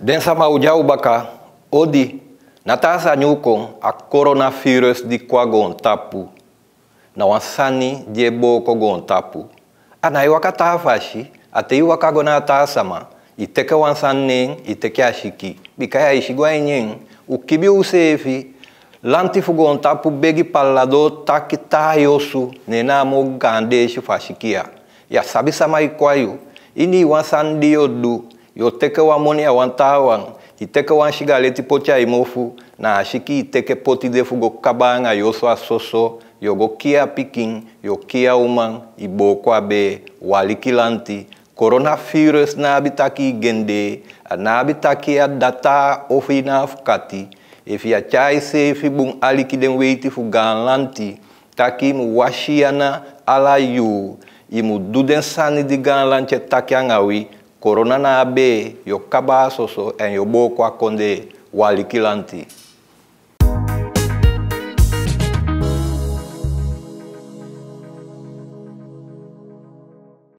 Densa maujau baka odi natasa nyuko a coronavirus di kwa gon tapu. Na wansani jebo boko gon tapu. Ana iwa katafashi ate iwa kagona tasama iteke wansanen iteke ashiki. ya ishigwa enyen ukibi usefi lanti fugon tapu begi palado taki tayosu nena mo gandeshu fashikia. Ya sabi sama ikwayo ini wansan diodu teke wa moni a wanta wan teke wan shiga ale ti poti mofu na ashiki teke poti fu go kaba nga yo so asoso yo go kia pikin yo kia uman i boko abe wali kilanti koronafirus na abi taki i gende a na abi taki a data ofu i na afu kati efi a tya e sefi bun aliki den weiti fu gan lanti taki mu wasi yana ala yu i mu du den sani di gan lanti e taki anga wi Corona na abe yo kaba soso en yo bo kwa konde walikilanti.